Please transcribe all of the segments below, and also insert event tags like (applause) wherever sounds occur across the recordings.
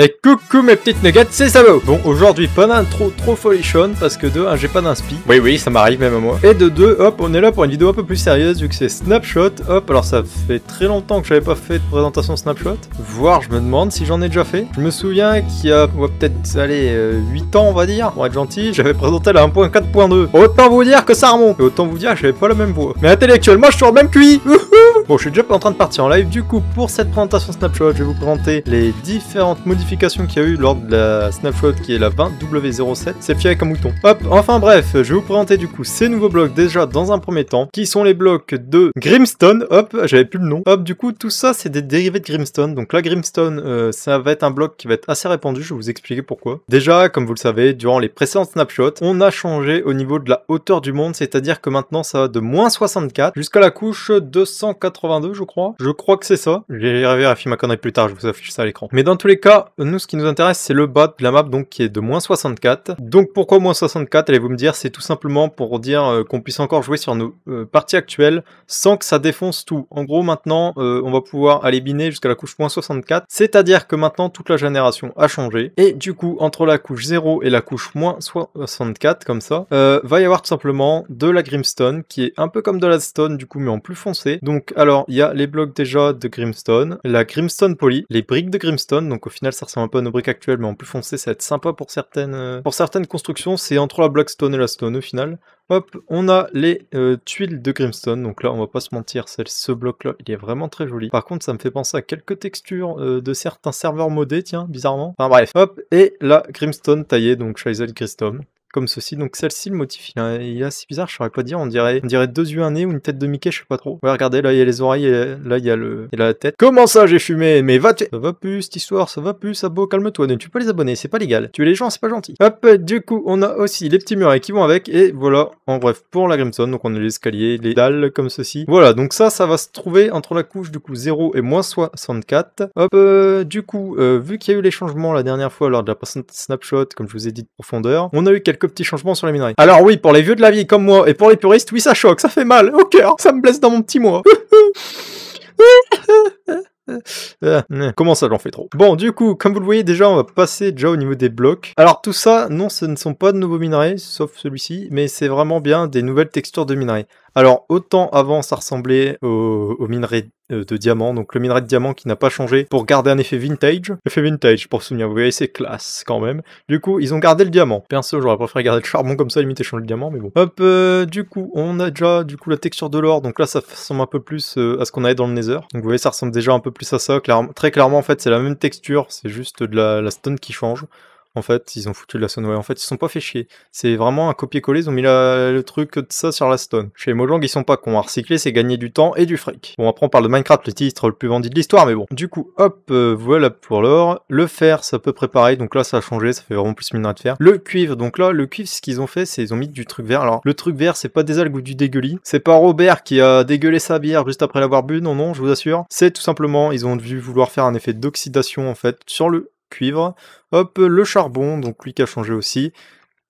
Et coucou mes petites nuggets, c'est Sabo Bon, aujourd'hui pas d'intro trop folichonne parce que de 1 j'ai pas d'inspi. Oui oui, ça m'arrive même à moi. Et de deux hop, on est là pour une vidéo un peu plus sérieuse vu que c'est Snapshot. Hop, alors ça fait très longtemps que j'avais pas fait de présentation Snapshot. Voir je me demande si j'en ai déjà fait. Je me souviens qu'il y a peut-être, allez, 8 euh, ans on va dire, pour être gentil, j'avais présenté la 1.4.2. Autant vous dire que ça remonte. Et autant vous dire que j'avais pas la même voix. Mais intellectuellement je suis en même cuit (laughs) Bon, je suis déjà en train de partir en live. Du coup, pour cette présentation Snapshot, je vais vous présenter les différentes modifications modification qu'il y a eu lors de la Snapshot qui est la 20W07, c'est fier avec un mouton. Hop, enfin bref, je vais vous présenter du coup ces nouveaux blocs déjà dans un premier temps, qui sont les blocs de Grimstone, hop, j'avais plus le nom, hop, du coup tout ça c'est des dérivés de Grimstone, donc la Grimstone euh, ça va être un bloc qui va être assez répandu, je vais vous expliquer pourquoi. Déjà, comme vous le savez, durant les précédents snapshots, on a changé au niveau de la hauteur du monde, c'est-à-dire que maintenant ça va de moins 64 jusqu'à la couche 282 je crois, je crois que c'est ça, j'ai vérifier ma connerie plus tard, je vous affiche ça à l'écran. Mais dans tous les cas, nous, ce qui nous intéresse, c'est le bas de la map, donc qui est de moins 64. Donc pourquoi moins 64 Allez-vous me dire, c'est tout simplement pour dire euh, qu'on puisse encore jouer sur nos euh, parties actuelles sans que ça défonce tout. En gros, maintenant, euh, on va pouvoir aller biner jusqu'à la couche moins 64, c'est-à-dire que maintenant, toute la génération a changé. Et du coup, entre la couche 0 et la couche moins 64, comme ça, va y avoir tout simplement de la Grimstone, qui est un peu comme de la Stone, du coup, mais en plus foncé. Donc alors, il y a les blocs déjà de Grimstone, la Grimstone poly, les briques de Grimstone, donc au final, ça c'est un peu une nos briques mais en plus foncé, ça va être sympa pour certaines, euh, pour certaines constructions. C'est entre la blackstone et la stone au final. Hop, on a les euh, tuiles de Grimstone. Donc là, on va pas se mentir, ce bloc-là, il est vraiment très joli. Par contre, ça me fait penser à quelques textures euh, de certains serveurs modés, tiens, bizarrement. Enfin bref, hop, et la Grimstone taillée, donc Shizel Grimstone comme ceci. Donc celle-ci, le motif, il est, assez bizarre, je saurais pas dire. On dirait, on dirait deux yeux, un nez ou une tête de Mickey, je sais pas trop. Ouais, regardez, là il y a les oreilles, là il y a le, la tête. Comment ça, j'ai fumé Mais va tu Ça va plus cette histoire, ça va plus, beau. calme-toi. Ne tue pas les abonnés, c'est pas légal. Tuer les gens, c'est pas gentil. Hop, du coup, on a aussi les petits murets qui vont avec et voilà. En bref, pour la Grimson, donc on a les escaliers, les dalles comme ceci. Voilà, donc ça, ça va se trouver entre la couche du coup 0 et moins 64. Hop, euh, du coup, euh, vu qu'il y a eu les changements la dernière fois lors de la snapshot, comme je vous ai dit de profondeur, on a eu quelques petits changements sur les minerais. Alors oui, pour les vieux de la vie comme moi et pour les puristes, oui, ça choque, ça fait mal au cœur, ça me blesse dans mon petit moi. (laughs) comment ça j'en fais trop Bon du coup comme vous le voyez déjà on va passer déjà au niveau des blocs Alors tout ça non ce ne sont pas de nouveaux minerais sauf celui-ci mais c'est vraiment bien des nouvelles textures de minerais Alors autant avant ça ressemblait aux minerais euh, de diamant, donc le minerai de diamant qui n'a pas changé pour garder un effet vintage. Effet vintage, pour souvenir, vous voyez, c'est classe quand même. Du coup, ils ont gardé le diamant. Perso, j'aurais préféré garder le charbon comme ça, limite échanger le diamant, mais bon. Hop, euh, du coup, on a déjà du coup la texture de l'or, donc là ça ressemble un peu plus euh, à ce qu'on avait dans le Nether. Donc vous voyez, ça ressemble déjà un peu plus à ça. très clairement, en fait, c'est la même texture, c'est juste de la, la stone qui change en fait, ils ont foutu de la sonnerie. En fait, ils sont pas fait chier. C'est vraiment un copier-coller. Ils ont mis le truc de ça sur la Stone. Chez Mojang, ils sont pas cons. À recycler, c'est gagner du temps et du fric. Bon, après, on parle de Minecraft, le titre le plus vendu de l'histoire, mais bon. Du coup, hop, euh, voilà pour l'or. Le fer, ça peut préparer. Donc là, ça a changé. Ça fait vraiment plus minerai de fer. Le cuivre, donc là, le cuivre, ce qu'ils ont fait, c'est ils ont mis du truc vert. Alors, le truc vert, c'est pas des algues ou du dégueulis. C'est pas Robert qui a dégueulé sa bière juste après l'avoir bu. Non, non, je vous assure. C'est tout simplement, ils ont dû vouloir faire un effet d'oxydation, en fait, sur le cuivre. Hop, le charbon, donc lui qui a changé aussi.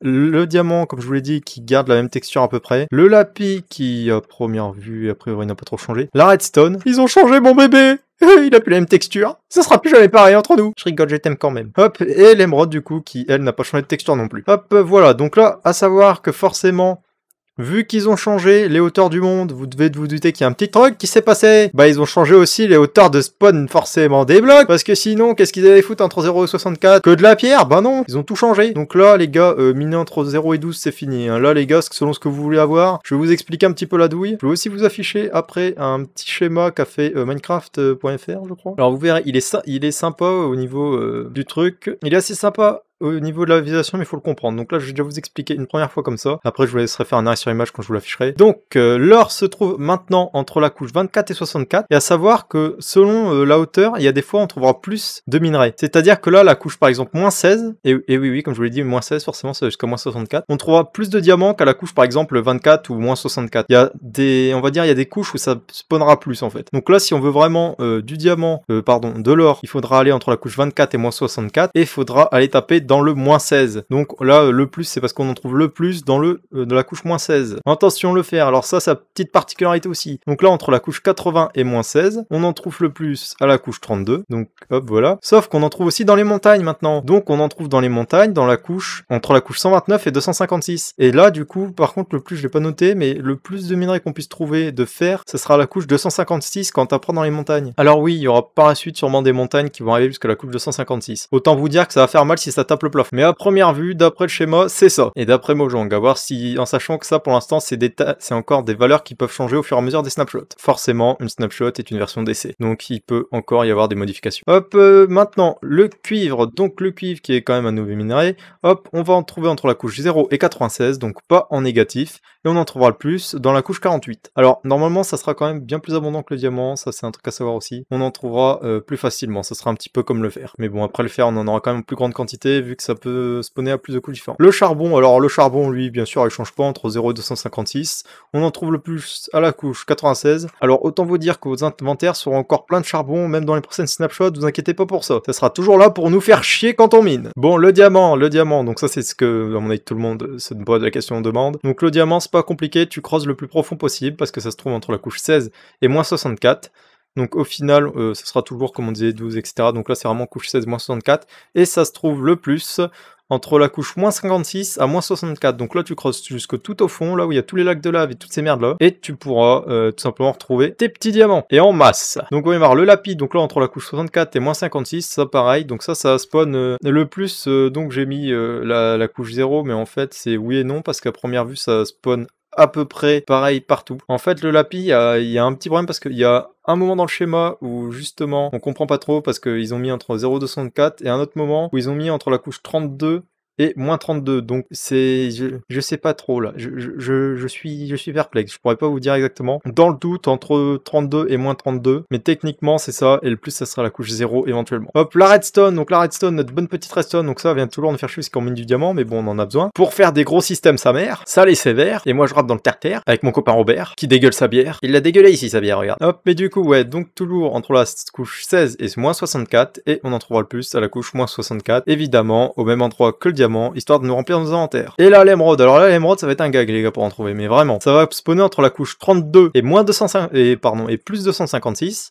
Le diamant, comme je vous l'ai dit, qui garde la même texture à peu près. Le lapis, qui, à première vue, a priori, n'a pas trop changé. La redstone. Ils ont changé mon bébé (laughs) il a plus la même texture. Ça sera plus jamais pareil entre nous. Je rigole, je t'aime quand même. Hop, et l'émeraude du coup qui, elle, n'a pas changé de texture non plus. Hop, voilà. Donc là, à savoir que forcément, Vu qu'ils ont changé les hauteurs du monde, vous devez vous douter qu'il y a un petit truc qui s'est passé. Bah ils ont changé aussi les hauteurs de spawn forcément des blocs, parce que sinon qu'est-ce qu'ils allaient foutre entre 0 et 64 Que de la pierre Bah non, ils ont tout changé. Donc là les gars, euh, miner entre 0 et 12 c'est fini. Hein. Là les gars, selon ce que vous voulez avoir, je vais vous expliquer un petit peu la douille. Je vais aussi vous afficher après un petit schéma qu'a fait euh, minecraft.fr euh, je crois. Alors vous verrez, il est, il est sympa au niveau du truc. Il est assez sympa au niveau de la visualisation, mais il faut le comprendre. Donc là, je vais déjà vous expliquer une première fois comme ça. Après, je vous laisserai faire un arrêt sur image quand je vous l'afficherai. Donc, euh, l'or se trouve maintenant entre la couche 24 et 64. Et à savoir que selon euh, la hauteur, il y a des fois, on trouvera plus de minerais. C'est-à-dire que là, la couche, par exemple, moins 16, et, oui, oui, comme je vous l'ai dit, moins 16, forcément, c'est jusqu'à moins 64. On trouvera plus de diamants qu'à la couche, par exemple, 24 ou moins 64. Il y a des, on va dire, il y a des couches où ça spawnera plus, en fait. Donc là, si on veut vraiment euh, du diamant, pardon, de l'or, il faudra aller entre la couche 24 et moins 64, et il faudra aller taper dans le moins 16. Donc là, le plus, c'est parce qu'on en trouve le plus dans, le, euh, de la couche moins 16. Attention le fer, alors ça, sa petite particularité aussi. Donc là, entre la couche 80 et moins 16, on en trouve le plus à la couche 32. Donc hop, voilà. Sauf qu'on en trouve aussi dans les montagnes maintenant. Donc on en trouve dans les montagnes, dans la couche, entre la couche 129 et 256. Et là, du coup, par contre, le plus, je l'ai pas noté, mais le plus de minerais qu'on puisse trouver de fer, ce sera la couche 256 quand t'apprends dans les montagnes. Alors oui, il y aura par la suite sûrement des montagnes qui vont arriver jusqu'à la couche 256. Autant vous dire que ça va faire mal si ça tape mais à première vue, d'après le schéma, c'est ça. Et d'après Mojang, à voir si, en sachant que ça pour l'instant, c'est c'est encore des valeurs qui peuvent changer au fur et à mesure des snapshots. Forcément, une snapshot est une version d'essai, donc il peut encore y avoir des modifications. Hop, euh, maintenant, le cuivre, donc le cuivre qui est quand même un nouveau minerai, hop, on va en trouver entre la couche 0 et 96, donc pas en négatif, et on en trouvera le plus dans la couche 48. Alors, normalement, ça sera quand même bien plus abondant que le diamant, ça c'est un truc à savoir aussi. On en trouvera euh, plus facilement, ça sera un petit peu comme le fer. Mais bon, après le fer, on en aura quand même plus grande quantité, vu que ça peut spawner à plus de coups différents. Le charbon, alors le charbon, lui, bien sûr, il change pas entre 0 et 256. On en trouve le plus à la couche 96. Alors autant vous dire que vos inventaires seront encore plein de charbon, même dans les prochaines snapshots, vous inquiétez pas pour ça. Ça sera toujours là pour nous faire chier quand on mine. Bon, le diamant, le diamant, donc ça c'est ce que, à mon avis, tout le monde se de la question, on demande. Donc le diamant, c'est pas compliqué, tu creuses le plus profond possible, parce que ça se trouve entre la couche 16 et moins 64. Donc au final, ce euh, ça sera toujours, comme on disait, 12, etc. Donc là, c'est vraiment couche 16, moins 64. Et ça se trouve le plus entre la couche moins 56 à moins 64. Donc là, tu crosses jusque tout au fond, là où il y a tous les lacs de lave et toutes ces merdes-là. Et tu pourras euh, tout simplement retrouver tes petits diamants. Et en masse. Donc on va voir le lapis. Donc là, entre la couche 64 et moins 56, ça pareil. Donc ça, ça spawn euh, le plus. donc j'ai mis la, la, couche 0, mais en fait, c'est oui et non, parce qu'à première vue, ça spawn à peu près pareil partout. En fait, le lapis, il y a, un petit problème parce qu'il y a un moment dans le schéma où justement on comprend pas trop parce qu'ils ont mis entre 0,264 et un autre moment où ils ont mis entre la couche 32 et moins 32. Donc c'est, je, je, sais pas trop là. Je, je, je, suis, je suis perplexe. Je pourrais pas vous dire exactement. Dans le doute entre 32 et moins 32, mais techniquement c'est ça. Et le plus ça sera la couche 0 éventuellement. Hop, la redstone. Donc la redstone, notre bonne petite redstone. Donc ça vient toujours nous faire chier qu'on mine du diamant, mais bon on en a besoin pour faire des gros systèmes sa mère. Ça les sévère. Et moi je rate dans le terre-terre avec mon copain Robert qui dégueule sa bière. Il l'a dégueulé ici sa bière. Regarde. Hop, mais du coup ouais. Donc toujours entre la couche 16 et moins 64 et on en trouvera le plus à la couche moins 64. Évidemment au même endroit que le diamant histoire de nous remplir nos inventaires. Et là, l'émeraude. Alors là, l'émeraude, ça va être un gag, les gars, pour en trouver. Mais vraiment, ça va spawner entre la couche 32 et moins 205, et pardon, et plus 256.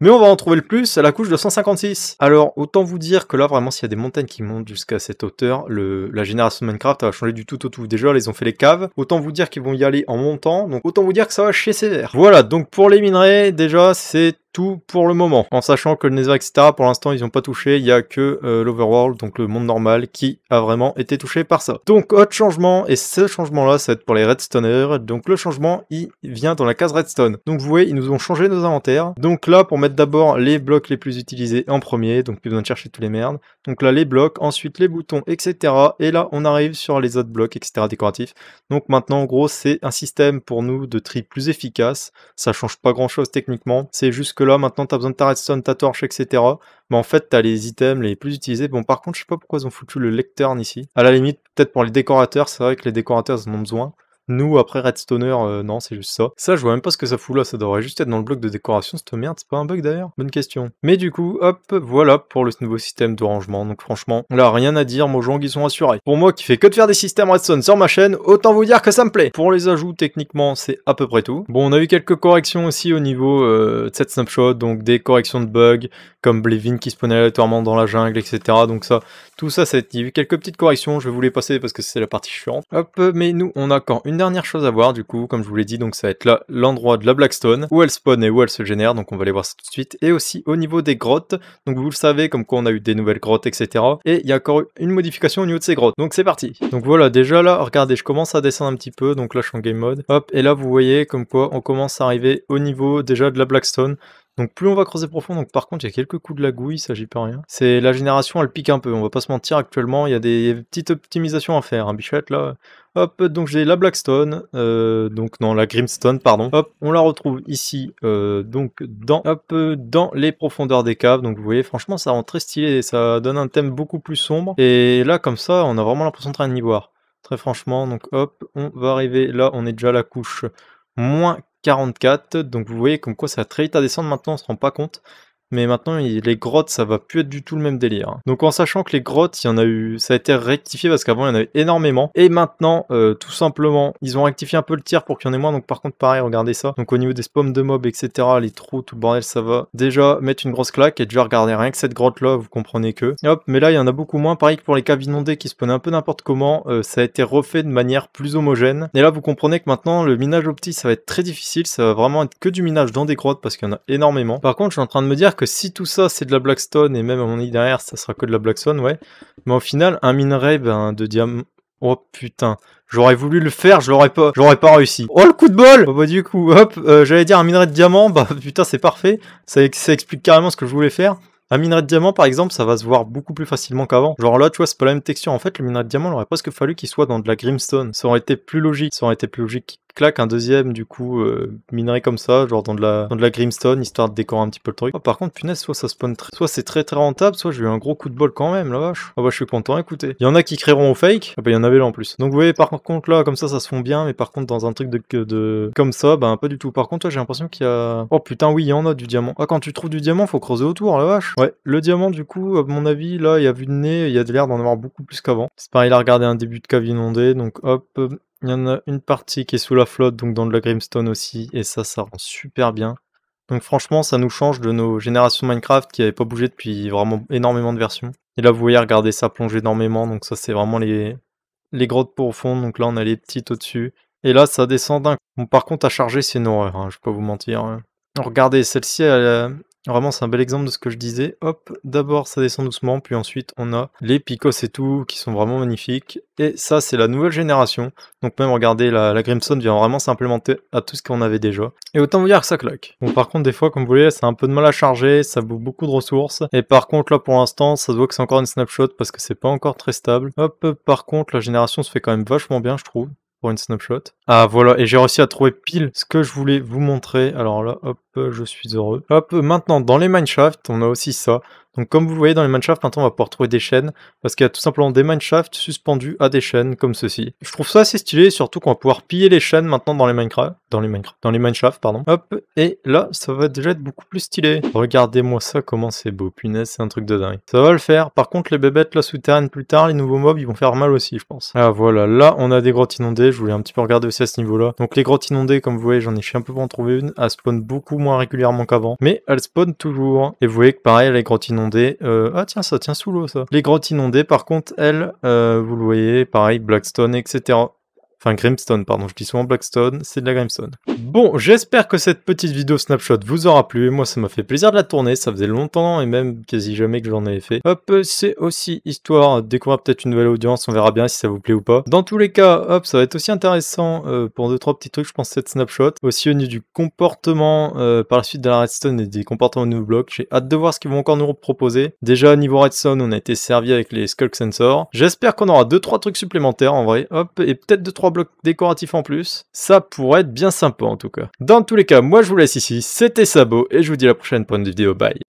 Mais on va en trouver le plus à la couche de 156. Alors, autant vous dire que là, vraiment, s'il y a des montagnes qui montent jusqu'à cette hauteur, le, la génération Minecraft a changé du tout au tout. Déjà, ils ont fait les caves. Autant vous dire qu'ils vont y aller en montant. Donc, autant vous dire que ça va chez sévère. Voilà, donc pour les minerais, déjà, c'est tout pour le moment. En sachant que le nether etc., pour l'instant, ils n'ont pas touché. Il n'y a que euh, l'Overworld, donc le monde normal, qui a vraiment été touché par ça. Donc, autre changement, et ce changement-là, ça va être pour les redstoners Donc, le changement, il vient dans la case Redstone. Donc, vous voyez, ils nous ont changé nos inventaires. Donc là, pour mettre d'abord les blocs les plus utilisés en premier, donc plus besoin de chercher tous les merdes. Donc là, les blocs, ensuite les boutons, etc. Et là, on arrive sur les autres blocs, etc. décoratifs. Donc maintenant, en gros, c'est un système pour nous de tri plus efficace. Ça change pas grand-chose techniquement. C'est juste que là, maintenant, tu as besoin de ta redstone, ta torche, etc. Mais en fait, tu as les items les plus utilisés. Bon, par contre, je sais pas pourquoi ils ont foutu le lectern ici. À la limite, peut-être pour les décorateurs, c'est vrai que les décorateurs en ont besoin. Nous, après Redstoner, euh, non, c'est juste ça. Ça, je vois même pas ce que ça fout là, ça devrait juste être dans le bloc de décoration, cette merde, c'est pas un bug d'ailleurs Bonne question. Mais du coup, hop, voilà pour le nouveau système de rangement, donc franchement, là, rien à dire, mon gens qui sont assurés. Pour moi qui fait que de faire des systèmes Redstone sur ma chaîne, autant vous dire que ça me plaît. Pour les ajouts, techniquement, c'est à peu près tout. Bon, on a eu quelques corrections aussi au niveau euh, de cette snapshot, donc des corrections de bugs, comme Blevin qui spawnait aléatoirement dans la jungle, etc. Donc ça, tout ça, ça a été quelques petites corrections, je vais vous les passer parce que c'est la partie chiante. Hop, mais nous, on a quand une dernière chose à voir du coup, comme je vous l'ai dit, donc ça va être là l'endroit de la Blackstone, où elle spawn et où elle se génère, donc on va aller voir ça tout de suite. Et aussi au niveau des grottes, donc vous le savez, comme quoi on a eu des nouvelles grottes, etc. Et il y a encore une modification au niveau de ces grottes, donc c'est parti. Donc voilà, déjà là, regardez, je commence à descendre un petit peu, donc là je suis en game mode. Hop, et là vous voyez comme quoi on commence à arriver au niveau déjà de la Blackstone. Donc plus on va creuser profond, donc par contre il y a quelques coups de la gouille, ça j'y peux rien. C'est la génération, elle pique un peu, on va pas se mentir actuellement, il y a des petites optimisations à faire. Un hein, bichette là, hop, donc j'ai la Blackstone, euh, donc non la Grimstone pardon. Hop, on la retrouve ici, euh, donc dans, hop, dans les profondeurs des caves. Donc vous voyez, franchement ça rend très stylé, ça donne un thème beaucoup plus sombre. Et là comme ça, on a vraiment l'impression de rien y voir. Très franchement, donc hop, on va arriver là, on est déjà à la couche moins 44. Donc vous voyez comme quoi ça va très vite à descendre maintenant, on se rend pas compte mais maintenant les grottes ça va plus être du tout le même délire. Hein. Donc en sachant que les grottes, il y en a eu, ça a été rectifié parce qu'avant il y en avait énormément et maintenant euh, tout simplement ils ont rectifié un peu le tir pour qu'il y en ait moins. Donc par contre pareil, regardez ça. Donc au niveau des spawns de mobs etc, les trous, tout le bordel ça va. Déjà mettre une grosse claque et déjà regarder rien que cette grotte là, vous comprenez que. hop, mais là il y en a beaucoup moins. Pareil que pour les caves inondées qui spawnaient un peu n'importe comment, euh, ça a été refait de manière plus homogène. Et là vous comprenez que maintenant le minage optique ça va être très difficile, ça va vraiment être que du minage dans des grottes parce qu'il y en a énormément. Par contre je suis en train de me dire que si tout ça c'est de la Blackstone et même à mon avis derrière ça sera que de la Blackstone, ouais. Mais au final, un minerai ben, de diamant. Oh putain, j'aurais voulu le faire, je l'aurais pas, j'aurais pas réussi. Oh le coup de bol bah Bah du coup, hop, euh, j'allais dire un minerai de diamant, bah (laughs) putain c'est parfait, ça, ça explique carrément ce que je voulais faire. Un minerai de diamant, par exemple, ça va se voir beaucoup plus facilement qu'avant. Genre là, tu vois, c'est pas la même texture. En fait, le minerai de diamant, il aurait presque fallu qu'il soit dans de la grimstone. Ça aurait été plus logique. Ça aurait été plus logique claque un deuxième, du coup, euh, minerai comme ça, genre dans de, la, dans de la grimstone, histoire de décorer un petit peu le truc. Oh, par contre, punaise, soit ça spawn très... Soit c'est très très rentable, soit j'ai eu un gros coup de bol quand même, la vache. Ah bah je suis content, écoutez. Il y en a qui créeront au fake, ah bah il y en avait là en plus. Donc vous voyez, par contre là, comme ça, ça se fond bien, mais par contre dans un truc de... de... Comme ça, bah pas du tout. Par contre, toi j'ai l'impression qu'il y a... Oh putain, oui, il y en a du diamant. Ah, quand tu trouves du diamant, faut creuser autour, la vache. Ouais, le diamant, du coup, à mon avis, là, il y a vu de nez, il y a de l'air d'en avoir beaucoup plus qu'avant. C'est pareil, a regardé un début de cave inondée, donc hop... Euh, il y en a une partie qui est sous la flotte, donc dans de la Grimstone aussi, et ça, ça rend super bien. Donc franchement, ça nous change de nos générations Minecraft qui n'avaient pas bougé depuis vraiment énormément de versions. Et là, vous voyez, regardez, ça plonge énormément, donc ça, c'est vraiment les, les grottes profondes. Donc là, on a les petites au-dessus. Et là, ça descend d'un... Bon, par contre, à charger, c'est une horreur, hein, je peux vous mentir. Hein. Regardez, celle-ci, elle, euh, Vraiment, c'est un bel exemple de ce que je disais. Hop, d'abord ça descend doucement, puis ensuite on a les Picos et tout qui sont vraiment magnifiques. Et ça, c'est la nouvelle génération. Donc même regardez, la, la vient vraiment s'implémenter à tout ce qu'on avait déjà. Et autant vous dire que ça claque. Bon, par contre, des fois, comme vous voyez, c'est un peu de mal à charger, ça bouffe beaucoup de ressources. Et par contre, là pour l'instant, ça se voit que c'est encore une snapshot parce que c'est pas encore très stable. Hop, par contre, la génération se fait quand même vachement bien, je trouve. Pour une snapshot. Ah voilà, et j'ai réussi à trouver pile ce que je voulais vous montrer. Alors là, hop, je suis heureux. Hop, maintenant, dans les Mineshafts, on a aussi ça. Donc comme vous voyez dans les Mineshafts, maintenant on va pouvoir trouver des chaînes, parce qu'il y a tout simplement des Mineshafts suspendus à des chaînes, comme ceci. Je trouve ça assez stylé, surtout qu'on va pouvoir piller les chaînes maintenant dans les Minecraft, dans les Minecraft, dans les Mineshafts, pardon. Hop, et là, ça va déjà être beaucoup plus stylé. Regardez-moi ça, comment c'est beau, punaise, c'est un truc de dingue. Ça va le faire, par contre les bébêtes la souterraines plus tard, les nouveaux mobs, ils vont faire mal aussi, je pense. Ah voilà, là on a des grottes inondées, je voulais un petit peu regarder aussi à ce niveau-là. Donc les grottes inondées, comme vous voyez, j'en ai, fait un peu pour en trouver une, elles spawn beaucoup moins régulièrement qu'avant, mais elle spawn toujours. Et vous voyez que pareil, les grottes inondées, euh, ah tiens, ça tient sous l'eau ça. Les grottes inondées, par contre, elles, euh, vous le voyez, pareil, Blackstone, etc. Enfin, Grimstone, pardon, je dis souvent Blackstone, c'est de la Grimstone. Bon, j'espère que cette petite vidéo snapshot vous aura plu. Moi, ça m'a fait plaisir de la tourner, ça faisait longtemps et même quasi jamais que j'en avais fait. Hop, c'est aussi histoire de découvrir peut-être une nouvelle audience, on verra bien si ça vous plaît ou pas. Dans tous les cas, hop, ça va être aussi intéressant euh, pour deux trois petits trucs, je pense, cette snapshot. Aussi au niveau du comportement euh, par la suite de la redstone et des comportements de nouveaux blocs, j'ai hâte de voir ce qu'ils vont encore nous proposer. Déjà, niveau redstone, on a été servi avec les Skulk Sensors. J'espère qu'on aura deux trois trucs supplémentaires en vrai. Hop, et peut-être deux trois bloc décoratif en plus. Ça pourrait être bien sympa en tout cas. Dans tous les cas, moi je vous laisse ici, c'était Sabo, et je vous dis à la prochaine pour une vidéo, bye